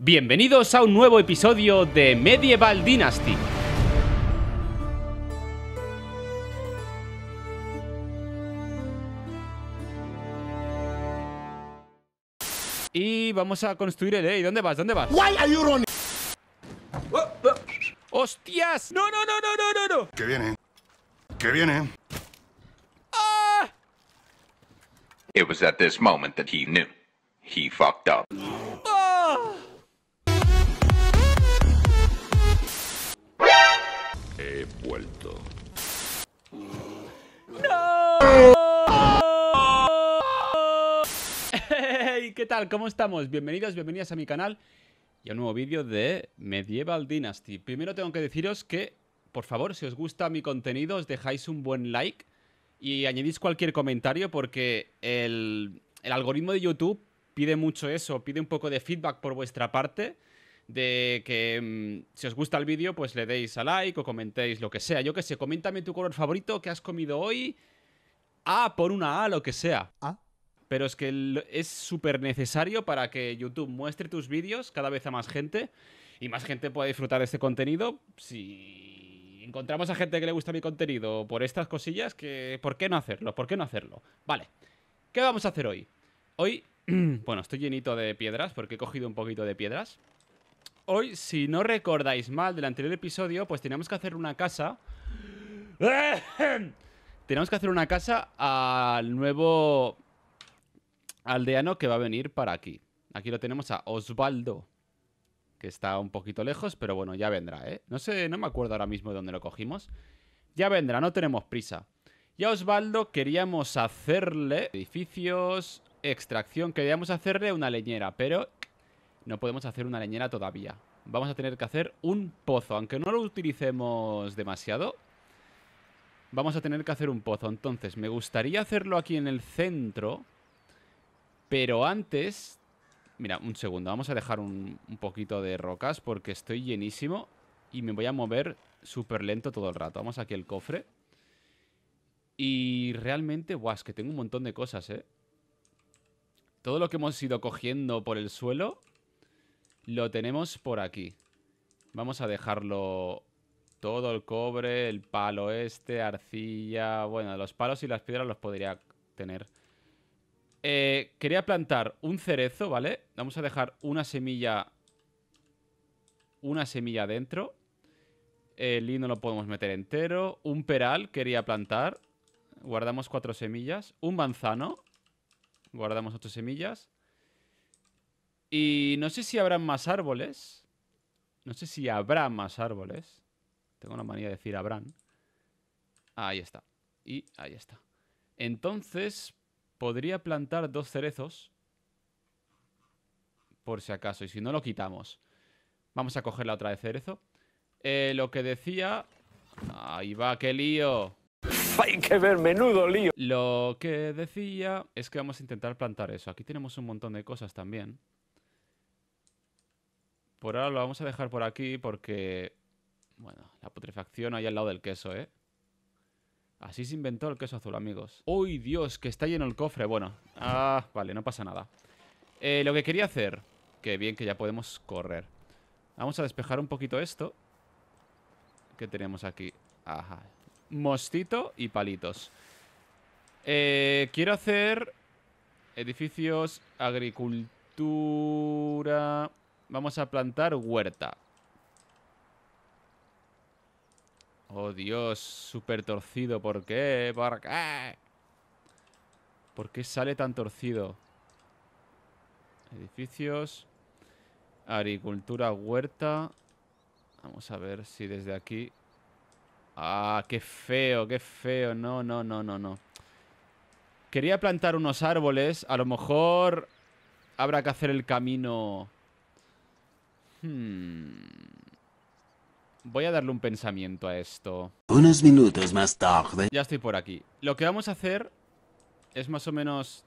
Bienvenidos a un nuevo episodio de Medieval Dynasty. Y vamos a construir el... ¿eh? ¿Dónde vas? ¿Dónde vas? Why are you running? ¡Hostias! ¡No, no, no, no, no, no! no! viene. ¿Qué viene. Ah. It was at this moment that he knew. He fucked up. ¡Ah! vuelto. ¡No! ¿Qué tal? ¿Cómo estamos? Bienvenidos, bienvenidas a mi canal y a un nuevo vídeo de Medieval Dynasty. Primero tengo que deciros que, por favor, si os gusta mi contenido, os dejáis un buen like y añadís cualquier comentario porque el, el algoritmo de YouTube pide mucho eso, pide un poco de feedback por vuestra parte de que mm, si os gusta el vídeo, pues le deis a like o comentéis lo que sea. Yo que sé, coméntame tu color favorito que has comido hoy. A, por una A, lo que sea. Pero es que es súper necesario para que YouTube muestre tus vídeos cada vez a más gente y más gente pueda disfrutar de este contenido. Si encontramos a gente que le gusta mi contenido por estas cosillas, que ¿por qué no hacerlo? ¿Por qué no hacerlo? Vale. ¿Qué vamos a hacer hoy? Hoy, bueno, estoy llenito de piedras porque he cogido un poquito de piedras hoy, si no recordáis mal del anterior episodio, pues teníamos que hacer una casa. Tenemos que hacer una casa al nuevo aldeano que va a venir para aquí. Aquí lo tenemos a Osvaldo, que está un poquito lejos, pero bueno, ya vendrá, ¿eh? No sé, no me acuerdo ahora mismo de dónde lo cogimos. Ya vendrá, no tenemos prisa. Y a Osvaldo queríamos hacerle edificios, extracción, queríamos hacerle una leñera, pero no podemos hacer una leñera todavía. Vamos a tener que hacer un pozo. Aunque no lo utilicemos demasiado, vamos a tener que hacer un pozo. Entonces, me gustaría hacerlo aquí en el centro, pero antes... Mira, un segundo. Vamos a dejar un, poquito de rocas porque estoy llenísimo y me voy a mover súper lento todo el rato. Vamos aquí al cofre. Y realmente, guau, es que tengo un montón de cosas, ¿eh? Todo lo que hemos ido cogiendo por el suelo lo tenemos por aquí. Vamos a dejarlo todo, el cobre, el palo este, arcilla... Bueno, los palos y las piedras los podría tener. Eh, quería plantar un cerezo, ¿vale? Vamos a dejar una semilla... Una semilla dentro. El lino lo podemos meter entero. Un peral quería plantar. Guardamos cuatro semillas. Un manzano. Guardamos ocho semillas. Y no sé si habrán más árboles. No sé si habrá más árboles. Tengo una manía de decir habrán. Ahí está. Y ahí está. Entonces, podría plantar dos cerezos. Por si acaso. Y si no, lo quitamos. Vamos a coger la otra de cerezo. Eh, lo que decía... Ahí va, qué lío. Hay que ver, menudo lío. Lo que decía es que vamos a intentar plantar eso. Aquí tenemos un montón de cosas también. Por ahora lo vamos a dejar por aquí porque... Bueno, la putrefacción ahí al lado del queso, ¿eh? Así se inventó el queso azul, amigos. ¡Uy, Dios! Que está lleno el cofre. Bueno, ah, vale, no pasa nada. Eh, lo que quería hacer... Que bien que ya podemos correr. Vamos a despejar un poquito esto. ¿Qué tenemos aquí? Ajá. Mostito y palitos. Eh, quiero hacer... Edificios, agricultura... Vamos a plantar huerta. Oh, Dios. Súper torcido. ¿Por qué? ¿Por qué? ¿Por qué sale tan torcido? Edificios. Agricultura, huerta. Vamos a ver si desde aquí... Ah, qué feo, qué feo. No, no, no, no, no. Quería plantar unos árboles. A lo mejor habrá que hacer el camino Hmm. Voy a darle un pensamiento a esto. Unos minutos más tarde. Ya estoy por aquí. Lo que vamos a hacer es más o menos...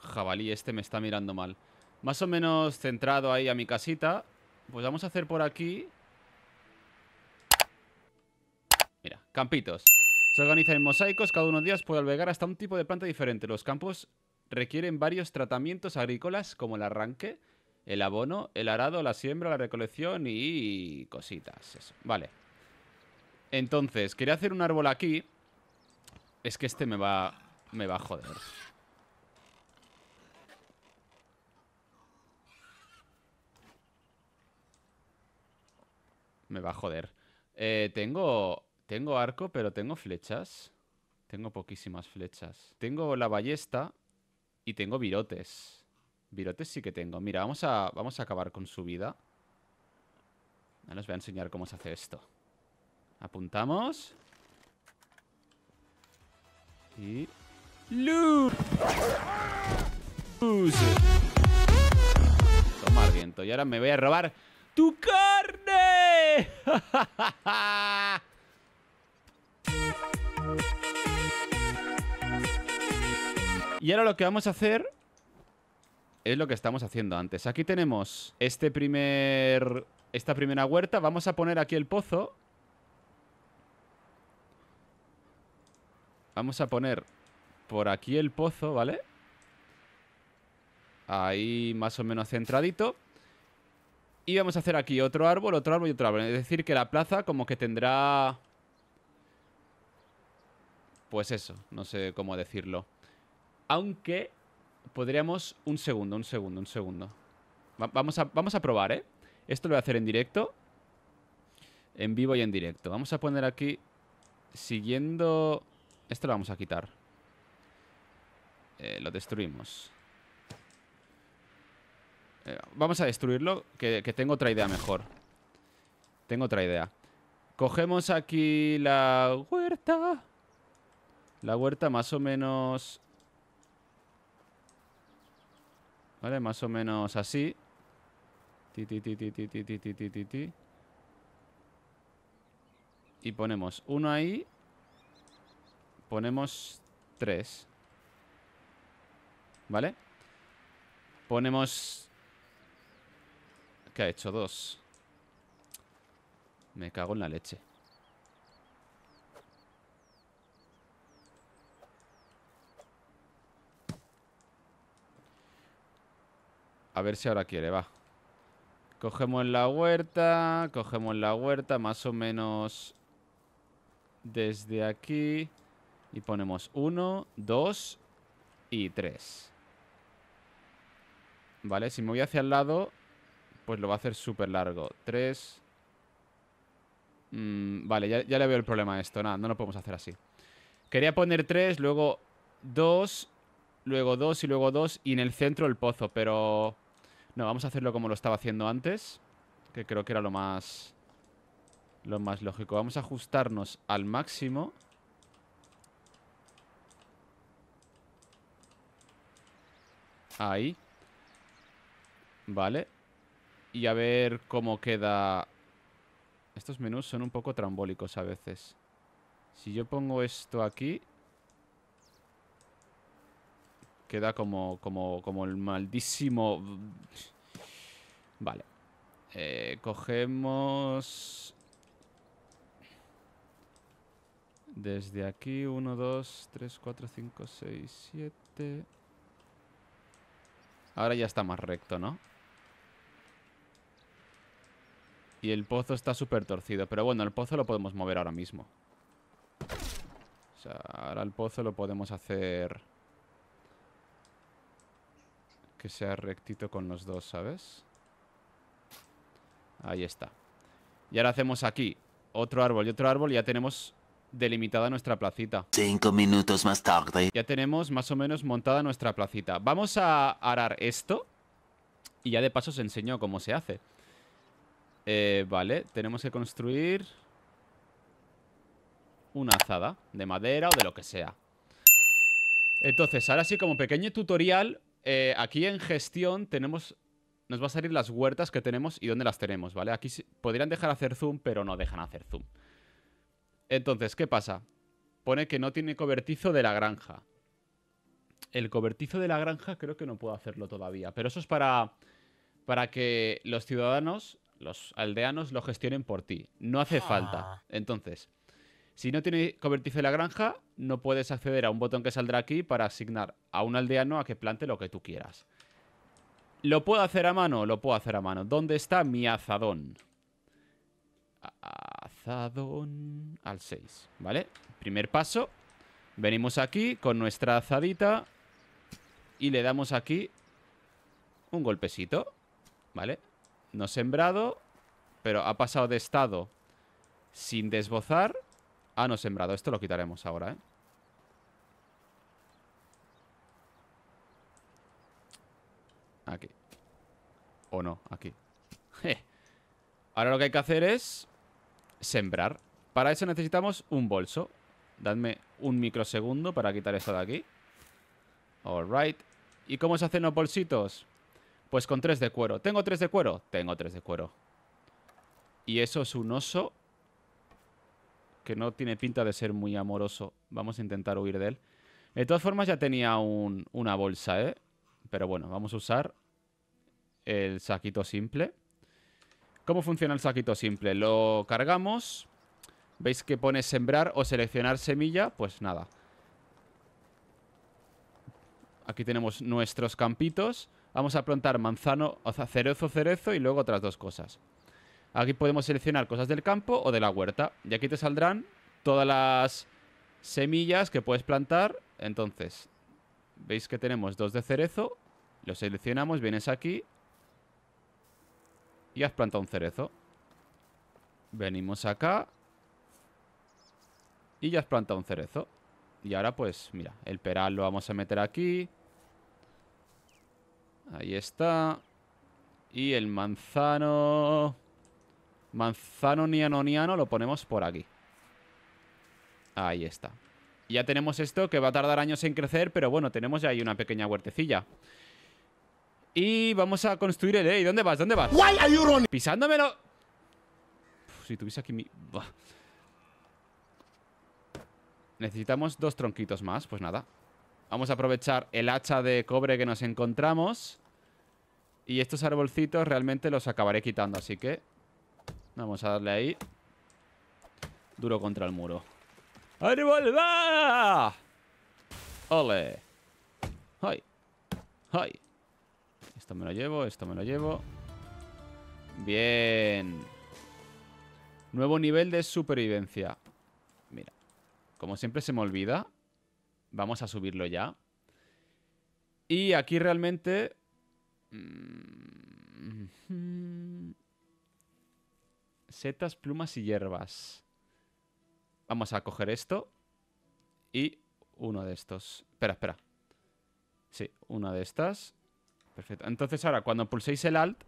Jabalí, este me está mirando mal. Más o menos centrado ahí a mi casita. Pues vamos a hacer por aquí... Mira, campitos. Se organizan en mosaicos, cada uno de ellos puede albergar hasta un tipo de planta diferente. Los campos requieren varios tratamientos agrícolas, como el arranque, el abono, el arado, la siembra, la recolección y cositas. Eso. Vale. Entonces, quería hacer un árbol aquí. Es que este me va, me va a joder. Me va a joder. Eh, tengo, tengo arco, pero tengo flechas. Tengo poquísimas flechas. Tengo la ballesta y tengo virotes. Virotes sí que tengo. Mira, vamos a, vamos a acabar con su vida. Ahora os voy a enseñar cómo se hace esto. Apuntamos. Y... Toma Tomar viento. Y ahora me voy a robar tu carne. y ahora lo que vamos a hacer es lo que estamos haciendo antes. Aquí tenemos este primer, esta primera huerta. Vamos a poner aquí el pozo. Vamos a poner por aquí el pozo, ¿vale? Ahí más o menos centradito. Y vamos a hacer aquí otro árbol, otro árbol y otro árbol. Es decir, que la plaza como que tendrá... Pues eso, no sé cómo decirlo. Aunque podríamos... Un segundo, un segundo, un segundo. vamos, a, vamos a probar, ¿eh? Esto lo voy a hacer en directo. En vivo y en directo. Vamos a poner aquí... Siguiendo... Esto lo vamos a quitar. Eh, lo destruimos. Eh, vamos a destruirlo, que tengo otra idea mejor. Tengo otra idea. Cogemos aquí la huerta. La huerta más o menos ¿Vale? Más o menos así. Ti, Y ponemos uno ahí. Ponemos tres. ¿Vale? Ponemos... ¿Qué ha hecho? Dos. Me cago en la leche. A ver si ahora quiere, va. Cogemos la huerta, cogemos la huerta más o menos desde aquí. Y ponemos uno, dos y tres. Vale, si me voy hacia el lado, pues lo va a hacer súper largo. Tres... Mm, vale, ya, le veo el problema a esto. Nada, no lo podemos hacer así. Quería poner tres, luego dos... luego dos y luego dos. y en el centro el pozo, pero... No, vamos a hacerlo como lo estaba haciendo antes. Que creo que era lo más... Lo más lógico. Vamos a ajustarnos al máximo. Ahí. Vale. Y a ver cómo queda... Estos menús son un poco trambólicos a veces. Si yo pongo esto aquí... Queda como, como, el maldísimo... Vale. Eh, cogemos... Desde aquí, 1, 2, 3, 4, 5, 6, 7... Ahora ya está más recto, ¿no? Y el pozo está súper torcido. Pero bueno, el pozo lo podemos mover ahora mismo. O sea, ahora el pozo lo podemos hacer que sea rectito con los dos, ¿sabes? Ahí está. Y ahora hacemos aquí otro árbol y otro árbol y ya tenemos delimitada nuestra placita. Cinco minutos más tarde. Ya tenemos más o menos montada nuestra placita. Vamos a arar esto y ya de paso os enseño cómo se hace. Eh, vale, tenemos que construir una azada de madera o de lo que sea. Entonces, ahora sí, como pequeño tutorial, eh, aquí en gestión tenemos nos va a salir las huertas que tenemos y dónde las tenemos, ¿vale? Aquí podrían dejar hacer zoom, pero no dejan hacer zoom. Entonces, ¿qué pasa? Pone que no tiene cobertizo de la granja. El cobertizo de la granja creo que no puedo hacerlo todavía, pero eso es para, para que los ciudadanos, los aldeanos, lo gestionen por ti. No hace falta. Ah. Entonces, si no tiene cobertizo en la granja, no puedes acceder a un botón que saldrá aquí para asignar a un aldeano a que plante lo que tú quieras. ¿Lo puedo hacer a mano? Lo puedo hacer a mano. ¿Dónde está mi azadón? Azadón al 6, ¿vale? Primer paso. Venimos aquí con nuestra azadita y le damos aquí un golpecito, ¿vale? No sembrado, pero ha pasado de estado sin desbozar Ah, no, sembrado. Esto lo quitaremos ahora, ¿eh? Aquí. O no, aquí. Ahora lo que hay que hacer es sembrar. Para eso necesitamos un bolso. Dadme un microsegundo para quitar esto de aquí. Alright. ¿Y cómo se hacen los bolsitos? Pues con tres de cuero. ¿Tengo tres de cuero? Tengo tres de cuero. Y eso es un oso que no tiene pinta de ser muy amoroso. Vamos a intentar huir de él. De todas formas, ya tenía una bolsa, ¿eh? Pero bueno, vamos a usar el saquito simple. ¿Cómo funciona el saquito simple? Lo cargamos. ¿Veis que pone sembrar o seleccionar semilla? Pues nada. Aquí tenemos nuestros campitos. Vamos a plantar manzano, o sea, cerezo, cerezo y luego otras dos cosas. Aquí podemos seleccionar cosas del campo o de la huerta. Y aquí te saldrán todas las semillas que puedes plantar. Entonces, veis que tenemos dos de cerezo. Lo seleccionamos, vienes aquí. Y has plantado un cerezo. Venimos acá. Y ya has plantado un cerezo. Y ahora pues, mira, el peral lo vamos a meter aquí. Ahí está. Y el manzano... Manzano nianoniano lo ponemos por aquí. Ahí está. Ya tenemos esto que va a tardar años en crecer, pero bueno, tenemos ya ahí una pequeña huertecilla. Y vamos a construir el... ¿eh? ¿Dónde vas? ¿Dónde vas? Why Pisándomelo... si tuviese aquí mi... Necesitamos dos tronquitos más, pues nada. Vamos a aprovechar el hacha de cobre que nos encontramos. Y estos arbolcitos realmente los acabaré quitando, así que Vamos a darle ahí. Duro contra el muro. ¡Arriba! ¡Ole! ¡Ay! ¡Ay! Esto me lo llevo, esto me lo llevo. Bien. Nuevo nivel de supervivencia. Mira. Como siempre se me olvida. Vamos a subirlo ya. Y aquí realmente... Mm, Setas, plumas y hierbas. Vamos a coger esto. Y uno de estos. Espera, espera. Sí, una de estas. Perfecto. Entonces ahora, cuando pulséis el alt,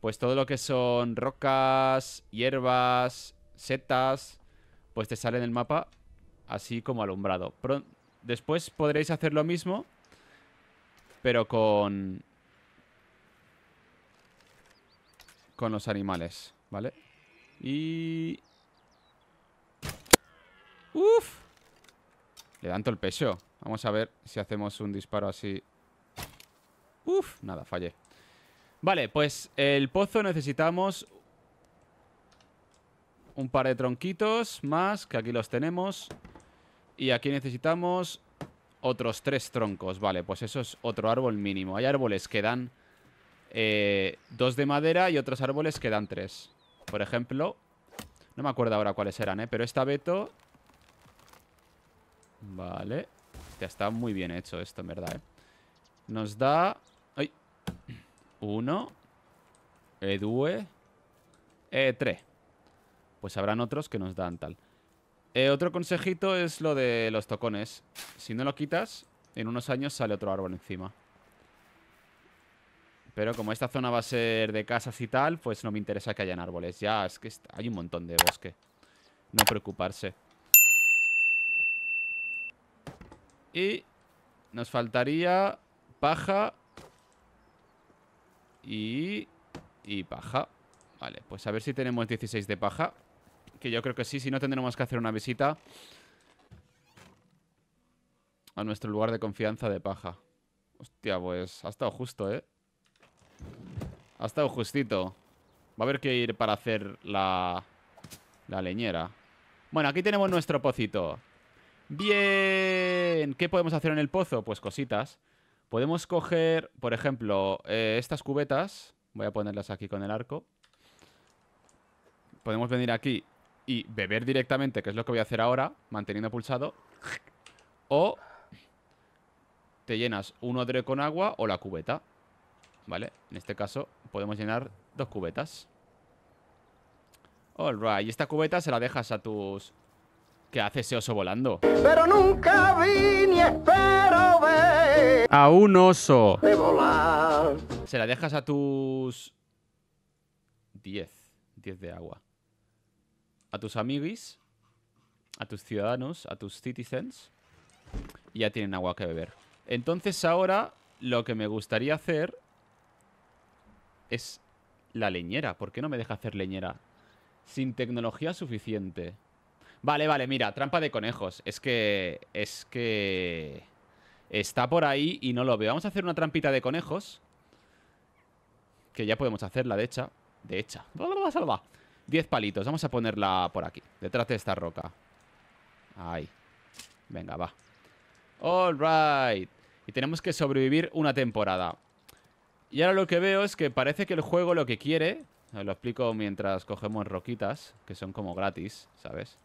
pues todo lo que son rocas, hierbas, setas, pues te sale en el mapa así como alumbrado. Después podréis hacer lo mismo, pero con... Con los animales. Vale. Y... ¡Uff! Le dan todo el peso. Vamos a ver si hacemos un disparo así. ¡Uf! Nada, fallé. Vale, pues el pozo necesitamos... Un par de tronquitos más, que aquí los tenemos. Y aquí necesitamos otros tres troncos. Vale, pues eso es otro árbol mínimo. Hay árboles que dan eh, dos de madera y otros árboles que dan tres. Por ejemplo, no me acuerdo ahora cuáles eran, ¿eh? Pero esta Beto... Vale. Ya está muy bien hecho esto, en verdad, ¿eh? Nos da... ¡Ay! Uno. e due, E3. Pues habrán otros que nos dan tal. Eh, otro consejito es lo de los tocones. Si no lo quitas, en unos años sale otro árbol encima. Pero como esta zona va a ser de casas y tal, pues no me interesa que hayan árboles. Ya, es que hay un montón de bosque. No preocuparse. Y nos faltaría paja y, y paja. Vale, pues a ver si tenemos 16 de paja. Que yo creo que sí, si no tendremos que hacer una visita a nuestro lugar de confianza de paja. Hostia, pues ha estado justo, ¿eh? Ha estado justito. Va a haber que ir para hacer la... La leñera. Bueno, aquí tenemos nuestro pocito. ¡Bien! ¿Qué podemos hacer en el pozo? Pues cositas. Podemos coger, por ejemplo, eh, estas cubetas. Voy a ponerlas aquí con el arco. Podemos venir aquí y beber directamente, que es lo que voy a hacer ahora, manteniendo pulsado. O te llenas un odre con agua o la cubeta. ¿vale? En este caso podemos llenar dos cubetas. Alright, y esta cubeta se la dejas a tus... ¿Qué hace ese oso volando? Pero nunca espero A un oso volar. Se la dejas a tus... 10 10 de agua A tus amiguis A tus ciudadanos, a tus citizens ya tienen agua que beber Entonces ahora lo que me gustaría hacer es la leñera. ¿Por qué no me deja hacer leñera? Sin tecnología suficiente. Vale, vale, mira, trampa de conejos. Es que... Es que... Está por ahí y no lo veo. Vamos a hacer una trampita de conejos. Que ya podemos hacerla, de hecha. De hecha. Salva. Diez palitos. Vamos a ponerla por aquí. Detrás de esta roca. Ahí. Venga, va. All right. Y tenemos que sobrevivir una temporada. Y ahora lo que veo es que parece que el juego lo que quiere... Eh, lo explico mientras cogemos roquitas, que son como gratis, ¿sabes?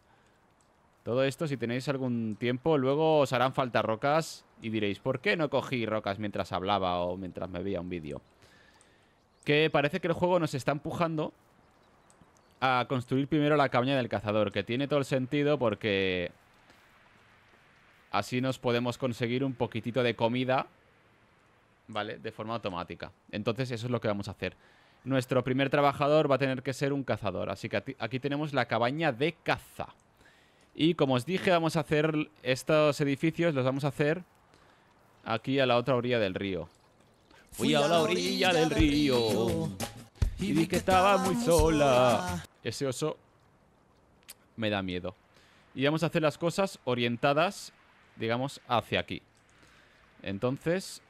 Todo esto, si tenéis algún tiempo, luego os harán falta rocas y diréis, ¿por qué no cogí rocas mientras hablaba o mientras me veía un vídeo? Que parece que el juego nos está empujando a construir primero la cabaña del cazador, que tiene todo el sentido porque así nos podemos conseguir un poquitito de comida ¿vale? De forma automática. Entonces eso es lo que vamos a hacer. Nuestro primer trabajador va a tener que ser un cazador, así que aquí tenemos la cabaña de caza. Y como os dije, vamos a hacer estos edificios, los vamos a hacer aquí a la otra orilla del río. Fui a la orilla del río y vi que estaba muy sola. Ese oso me da miedo. Y vamos a hacer las cosas orientadas, digamos, hacia aquí. Entonces,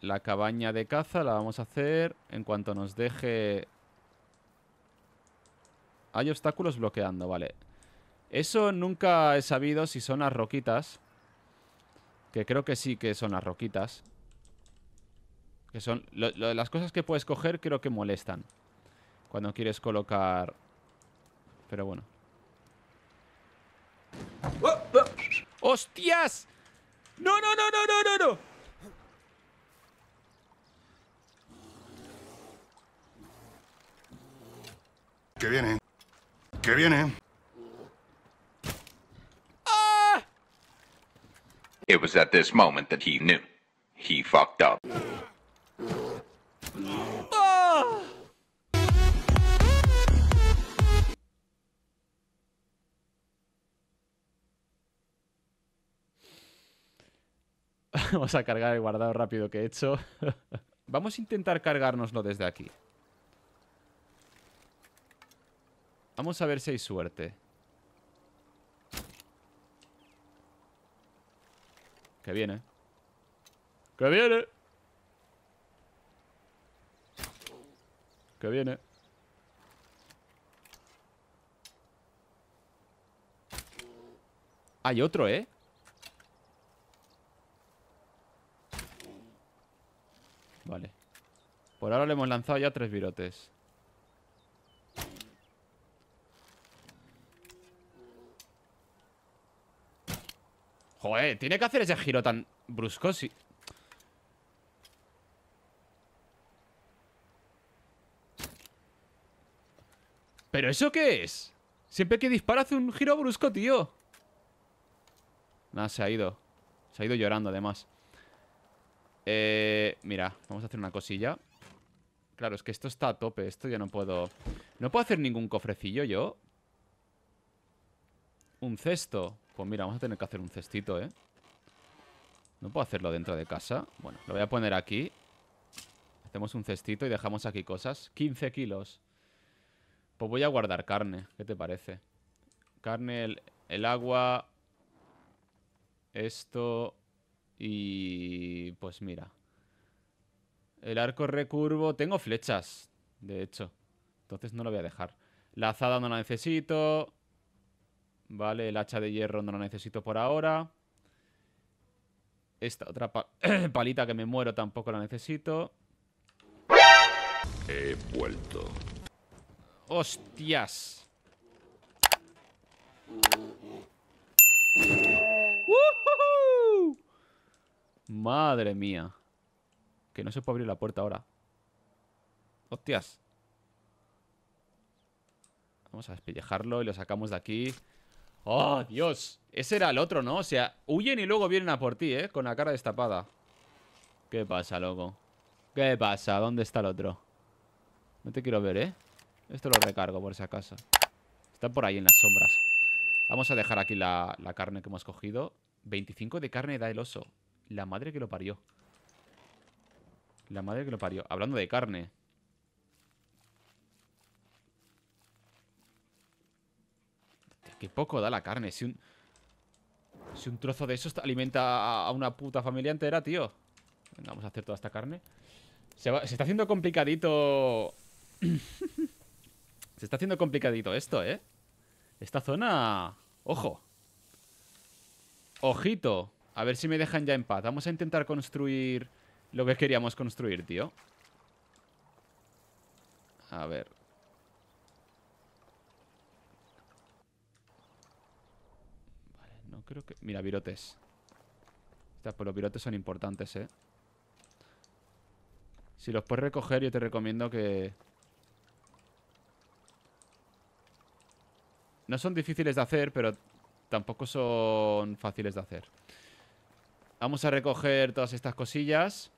la cabaña de caza la vamos a hacer en cuanto nos deje... Hay obstáculos bloqueando, vale. Eso nunca he sabido si son las roquitas. Que creo que sí que son las roquitas. Que son... las cosas que puedes coger creo que molestan. Cuando quieres colocar... Pero bueno. Oh, oh. ¡Hostias! ¡No, no, no, no, no, no! no! Que viene. Que viene. It was at this moment that he knew. He fucked up. Vamos a cargar el guardado rápido que he hecho. Vamos a intentar cargárnoslo desde aquí. Vamos a ver si hay suerte. Que viene. Que viene. Que viene. Hay otro, ¿eh? Vale. Por ahora le hemos lanzado ya tres virotes. Joder, tiene que hacer ese giro tan brusco, sí. ¿Pero eso qué es? Siempre que dispara hace un giro brusco, tío. Nada, se ha ido. Se ha ido llorando, además. Eh, mira, vamos a hacer una cosilla. Claro, es que esto está a tope. Esto ya no puedo... No puedo hacer ningún cofrecillo yo. Un cesto. Pues mira, vamos a tener que hacer un cestito, ¿eh? ¿No puedo hacerlo dentro de casa? Bueno, lo voy a poner aquí. Hacemos un cestito y dejamos aquí cosas. 15 kilos. Pues voy a guardar carne. ¿Qué te parece? Carne, el, el agua... Esto... Y... Pues mira. El arco recurvo... Tengo flechas, de hecho. Entonces no lo voy a dejar. La azada no la necesito. Vale, el hacha de hierro no la necesito por ahora. Esta otra palita que me muero tampoco la necesito. He vuelto. ¡Hostias! Madre mía. Que no se puede abrir la puerta ahora. ¡Hostias! Vamos a despellejarlo y lo sacamos de aquí. ¡Oh, Dios! Ese era el otro, ¿no? O sea, huyen y luego vienen a por ti, ¿eh? Con la cara destapada. ¿Qué pasa, loco? ¿Qué pasa? ¿Dónde está el otro? No te quiero ver, ¿eh? Esto lo recargo por si acaso. Está por ahí en las sombras. Vamos a dejar aquí la, la carne que hemos cogido. 25 de carne da el oso. La madre que lo parió. La madre que lo parió. Hablando de carne. Qué poco da la carne. Si un, si un trozo de eso alimenta a una puta familia entera, tío. vamos a hacer toda esta carne. Se, se está haciendo complicadito... se está haciendo complicadito esto, ¿eh? Esta zona... ¡Ojo! ¡Ojito! A ver si me dejan ya en paz. Vamos a intentar construir lo que queríamos construir, tío. A ver. creo que... Mira, virotes. Estas, pues los virotes son importantes, ¿eh? Si los puedes recoger, yo te recomiendo que... No son difíciles de hacer, pero tampoco son fáciles de hacer. Vamos a recoger todas estas cosillas.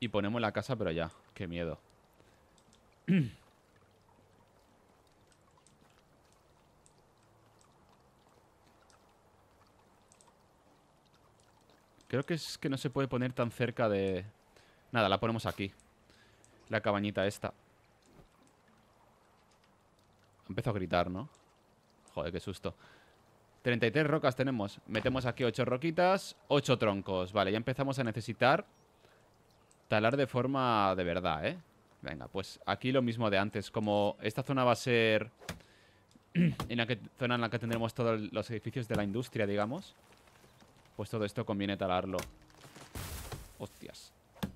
Y ponemos la casa, pero ya. Qué miedo. Creo que es que no se puede poner tan cerca de... Nada, la ponemos aquí. La cabañita esta. Empezó a gritar, ¿no? Joder, qué susto. 33 rocas tenemos. Metemos aquí 8 roquitas, 8 troncos. Vale, ya empezamos a necesitar talar de forma de verdad, ¿eh? Venga, pues aquí lo mismo de antes. Como esta zona va a ser en la que, zona en la que tendremos todos los edificios de la industria, digamos. Pues todo esto conviene talarlo Hostias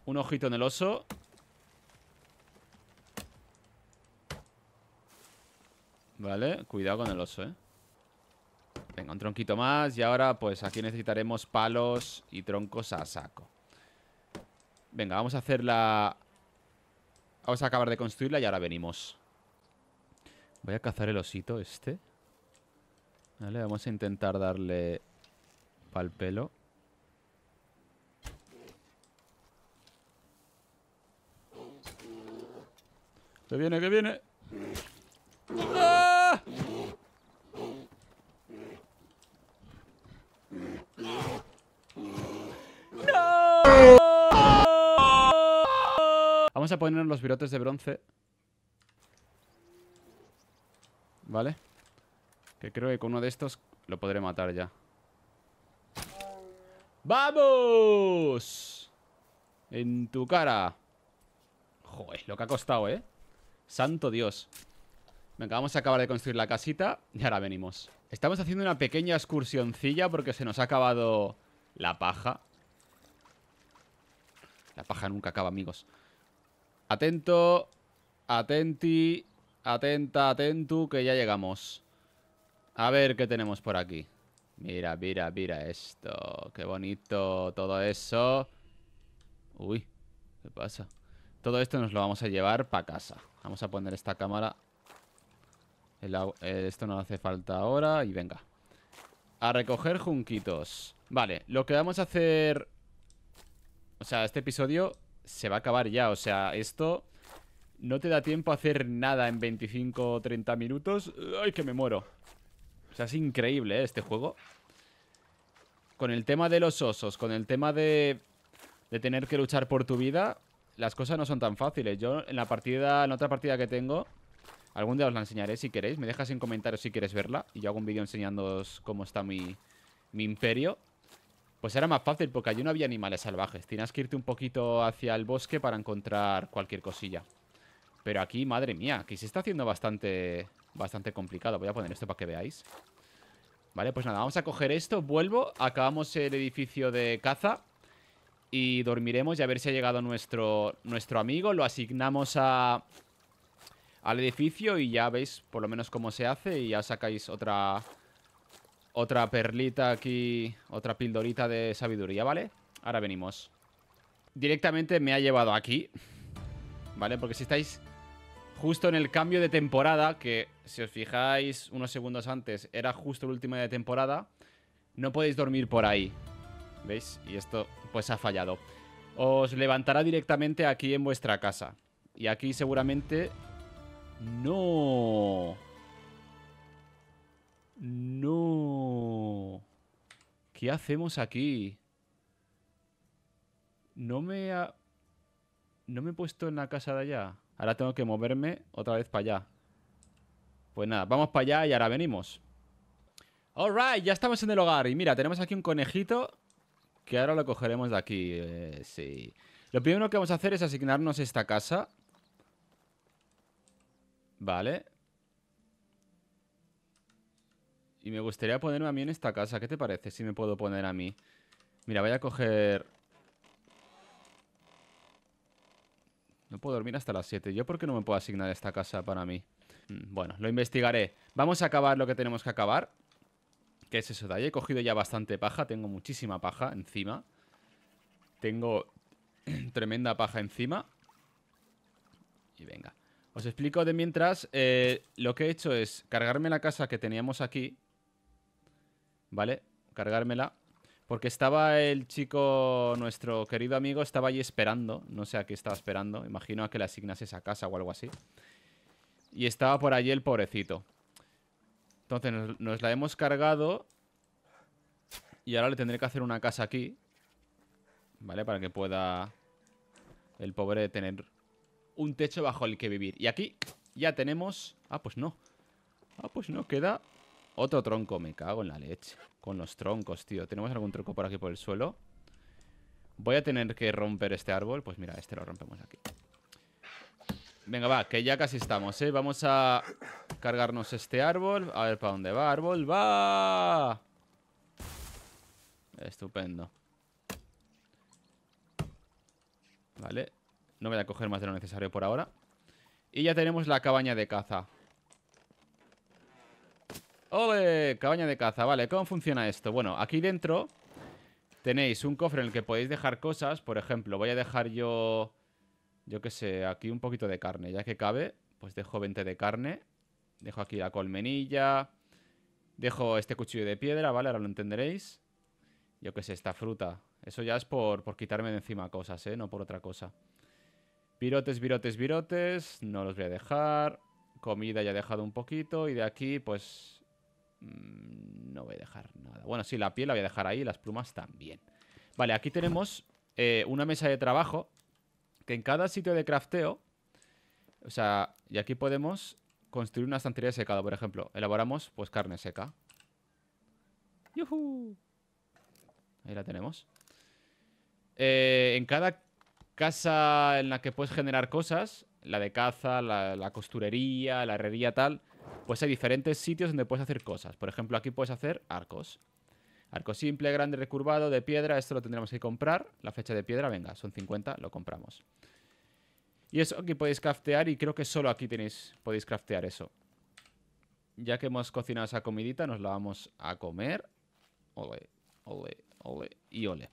Un ojito en el oso Vale, cuidado con el oso, eh Venga, un tronquito más Y ahora pues aquí necesitaremos palos Y troncos a saco Venga, vamos a hacer la... Vamos a acabar de construirla y ahora venimos Voy a cazar el osito este Vale, vamos a intentar darle Pa'l pelo. Que viene, que viene. Vamos a poner los virotes de bronce. ¿Vale? Que creo que con uno de estos lo podré matar ya. ¡Vamos! En tu cara. Joder, lo que ha costado, ¿eh? Santo Dios. Venga, vamos a acabar de construir la casita y ahora venimos. Estamos haciendo una pequeña excursioncilla porque se nos ha acabado la paja. La paja nunca acaba, amigos. Atento, atenti, atenta, atento que ya llegamos. A ver qué tenemos por aquí. Mira, mira, mira esto. Qué bonito todo eso. Uy, ¿qué pasa? Todo esto nos lo vamos a llevar para casa. Vamos a poner esta cámara. Eh, esto no hace falta ahora. Y venga. A recoger junquitos. Vale, lo que vamos a hacer... O sea, este episodio se va a acabar ya. O sea, esto no te da tiempo a hacer nada en 25 o 30 minutos. ¡Ay, que me muero! O sea, es increíble ¿eh? este juego. Con el tema de los osos, con el tema de, de tener que luchar por tu vida, las cosas no son tan fáciles. Yo en la partida, en otra partida que tengo, algún día os la enseñaré si queréis. Me dejas en comentarios si quieres verla y yo hago un vídeo enseñándoos cómo está mi, mi imperio. Pues era más fácil porque allí no había animales salvajes. Tienes que irte un poquito hacia el bosque para encontrar cualquier cosilla. Pero aquí, madre mía, aquí se está haciendo bastante bastante complicado. Voy a poner esto para que veáis. Vale, pues nada, vamos a coger esto, vuelvo, acabamos el edificio de caza y dormiremos y a ver si ha llegado nuestro, nuestro amigo. Lo asignamos a, al edificio y ya veis por lo menos cómo se hace y ya sacáis otra, otra perlita aquí, otra pildorita de sabiduría, ¿vale? Ahora venimos. Directamente me ha llevado aquí, ¿vale? Porque si estáis justo en el cambio de temporada, que si os fijáis unos segundos antes, era justo el último de temporada, no podéis dormir por ahí. ¿Veis? Y esto pues ha fallado. Os levantará directamente aquí en vuestra casa. Y aquí seguramente... No. No. ¿Qué hacemos aquí? No me ha... No me he puesto en la casa de allá. Ahora tengo que moverme otra vez para allá. Pues nada, vamos para allá y ahora venimos. Alright, ya estamos en el hogar. Y mira, tenemos aquí un conejito que ahora lo cogeremos de aquí. Eh, sí. Lo primero que vamos a hacer es asignarnos esta casa. Vale. Y me gustaría ponerme a mí en esta casa. ¿Qué te parece si me puedo poner a mí? Mira, voy a coger No puedo dormir hasta las 7. ¿Yo por qué no me puedo asignar esta casa para mí? Mm, bueno, lo investigaré. Vamos a acabar lo que tenemos que acabar. ¿Qué es eso de ahí? He cogido ya bastante paja. Tengo muchísima paja encima. Tengo tremenda paja encima. Y venga. Os explico de mientras. Eh, lo que he hecho es cargarme la casa que teníamos aquí. ¿Vale? Cargármela. Porque estaba el chico, nuestro querido amigo, estaba allí esperando. No sé a qué estaba esperando. Imagino a que le asignase esa casa o algo así. Y estaba por allí el pobrecito. Entonces nos la hemos cargado. Y ahora le tendré que hacer una casa aquí. ¿Vale? Para que pueda el pobre tener un techo bajo el que vivir. Y aquí ya tenemos... Ah, pues no. Ah, pues no, queda otro tronco, me cago en la leche Con los troncos, tío ¿Tenemos algún tronco por aquí por el suelo? Voy a tener que romper este árbol Pues mira, este lo rompemos aquí Venga, va, que ya casi estamos, ¿eh? Vamos a cargarnos este árbol A ver para dónde va, árbol ¡Va! Estupendo Vale No voy a coger más de lo necesario por ahora Y ya tenemos la cabaña de caza ¡Ole! Cabaña de caza. Vale, ¿cómo funciona esto? Bueno, aquí dentro tenéis un cofre en el que podéis dejar cosas. Por ejemplo, voy a dejar yo... Yo qué sé, aquí un poquito de carne. Ya que cabe, pues dejo 20 de carne. Dejo aquí la colmenilla. Dejo este cuchillo de piedra, ¿vale? Ahora lo entenderéis. Yo qué sé, esta fruta. Eso ya es por, por quitarme de encima cosas, ¿eh? No por otra cosa. Virotes, virotes, virotes. No los voy a dejar. Comida ya he dejado un poquito. Y de aquí, pues... Mm, no voy a dejar nada. Bueno, sí, la piel la voy a dejar ahí, las plumas también. Vale, aquí tenemos eh, una mesa de trabajo que en cada sitio de crafteo, o sea, y aquí podemos construir una estantería secada. por ejemplo. Elaboramos, pues, carne seca. ¡Yuhu! Ahí la tenemos. Eh, en cada casa en la que puedes generar cosas, la de caza, la, la costurería, la herrería, tal, pues hay diferentes sitios donde puedes hacer cosas. Por ejemplo, aquí puedes hacer arcos. Arco simple, grande, recurvado, de piedra, esto lo tendremos que comprar. La fecha de piedra, venga, son 50, lo compramos. Y eso aquí podéis craftear y creo que solo aquí tenéis, podéis craftear eso. Ya que hemos cocinado esa comidita, nos la vamos a comer. Ole, ole, ole y ole.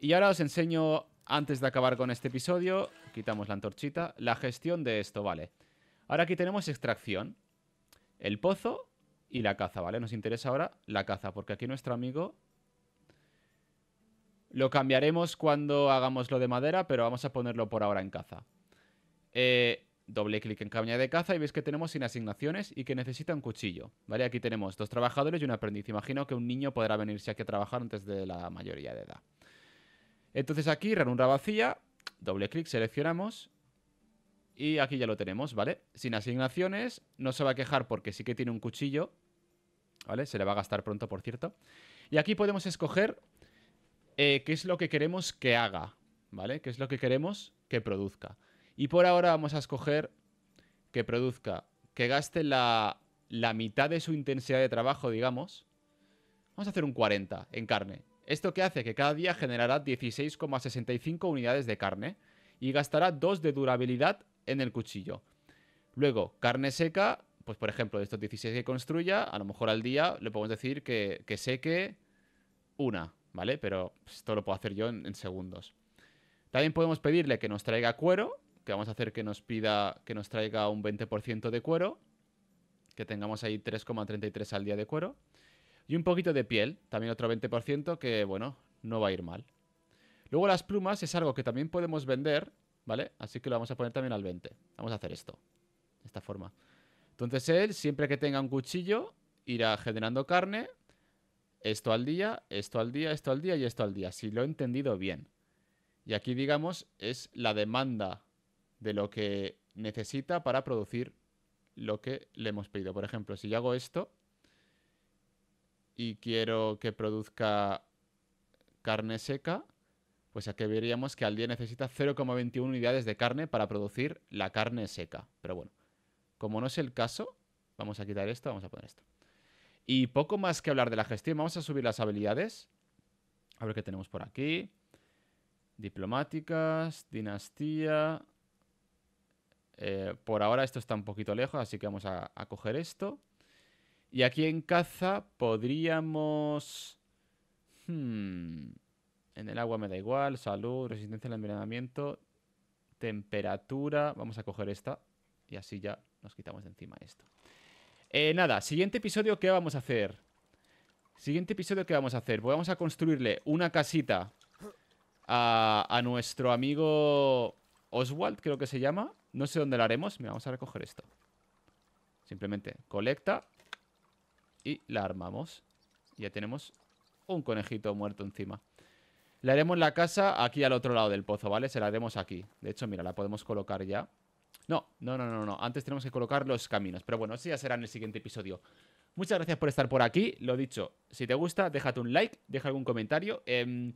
Y ahora os enseño, antes de acabar con este episodio, quitamos la antorchita, la gestión de esto, vale. Ahora aquí tenemos extracción el pozo y la caza, ¿vale? Nos interesa ahora la caza, porque aquí nuestro amigo lo cambiaremos cuando hagamos lo de madera, pero vamos a ponerlo por ahora en caza. Eh, doble clic en caña de caza y veis que tenemos sin asignaciones y que necesita un cuchillo. ¿Vale? Aquí tenemos dos trabajadores y un aprendiz. Imagino que un niño podrá venirse aquí a trabajar antes de la mayoría de edad. Entonces aquí, ranura vacía, doble clic, seleccionamos y aquí ya lo tenemos, ¿vale? Sin asignaciones, no se va a quejar porque sí que tiene un cuchillo, ¿vale? Se le va a gastar pronto, por cierto. Y aquí podemos escoger eh, qué es lo que queremos que haga, ¿vale? ¿Qué es lo que queremos que produzca? Y por ahora vamos a escoger que produzca, que gaste la, mitad de su intensidad de trabajo, digamos. Vamos a hacer un 40 en carne. Esto qué hace que cada día generará 16,65 unidades de carne y gastará 2 de durabilidad en el cuchillo. Luego, carne seca, pues por ejemplo, de estos 16 que construya, a lo mejor al día le podemos decir que, que seque una, ¿vale? Pero pues, esto lo puedo hacer yo en, en, segundos. También podemos pedirle que nos traiga cuero, que vamos a hacer que nos pida que nos traiga un 20% de cuero, que tengamos ahí 3,33 al día de cuero. Y un poquito de piel, también otro 20%, que bueno, no va a ir mal. Luego las plumas es algo que también podemos vender ¿vale? Así que lo vamos a poner también al 20. Vamos a hacer esto, de esta forma. Entonces él, siempre que tenga un cuchillo, irá generando carne, esto al día, esto al día, esto al día y esto al día, si lo he entendido bien. Y aquí, digamos, es la demanda de lo que necesita para producir lo que le hemos pedido. Por ejemplo, si yo hago esto y quiero que produzca carne seca, pues aquí veríamos que al día necesita 0,21 unidades de carne para producir la carne seca. Pero bueno, como no es el caso, vamos a quitar esto, vamos a poner esto. Y poco más que hablar de la gestión, vamos a subir las habilidades. A ver qué tenemos por aquí. Diplomáticas, dinastía. Eh, por ahora esto está un poquito lejos, así que vamos a, a coger esto. Y aquí en caza podríamos... Hmm. En el agua me da igual, salud, resistencia al envenenamiento, temperatura. Vamos a coger esta y así ya nos quitamos de encima esto. Eh, nada, siguiente episodio, ¿qué vamos a hacer? Siguiente episodio, ¿qué vamos a hacer? vamos a construirle una casita a, nuestro amigo Oswald, creo que se llama. No sé dónde la haremos. Mira, vamos a recoger esto. Simplemente colecta y la armamos. Ya tenemos un conejito muerto encima. Le haremos la casa aquí al otro lado del pozo, ¿vale? Se la haremos aquí. De hecho, mira, la podemos colocar ya. No, no, no, no, no. Antes tenemos que colocar los caminos. Pero bueno, eso ya será en el siguiente episodio. Muchas gracias por estar por aquí. Lo dicho, si te gusta, déjate un like, deja algún comentario. Em,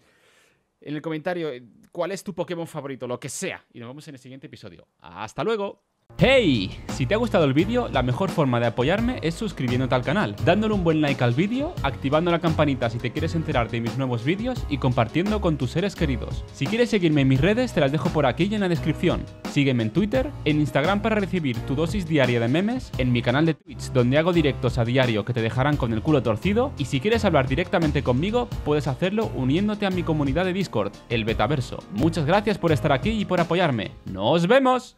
en el comentario, eh, ¿cuál es tu Pokémon favorito? Lo que sea. Y nos vemos en el siguiente episodio. ¡Hasta luego! ¡Hey! Si te ha gustado el vídeo, la mejor forma de apoyarme es suscribiéndote al canal, dándole un buen like al vídeo, activando la campanita si te quieres enterar de mis nuevos vídeos y compartiendo con tus seres queridos. Si quieres seguirme en mis redes, te las dejo por aquí y en la descripción. Sígueme en Twitter, en Instagram para recibir tu dosis diaria de memes, en mi canal de Twitch donde hago directos a diario que te dejarán con el culo torcido y si quieres hablar directamente conmigo, puedes hacerlo uniéndote a mi comunidad de Discord, el Betaverso. Muchas gracias por estar aquí y por apoyarme. ¡Nos vemos!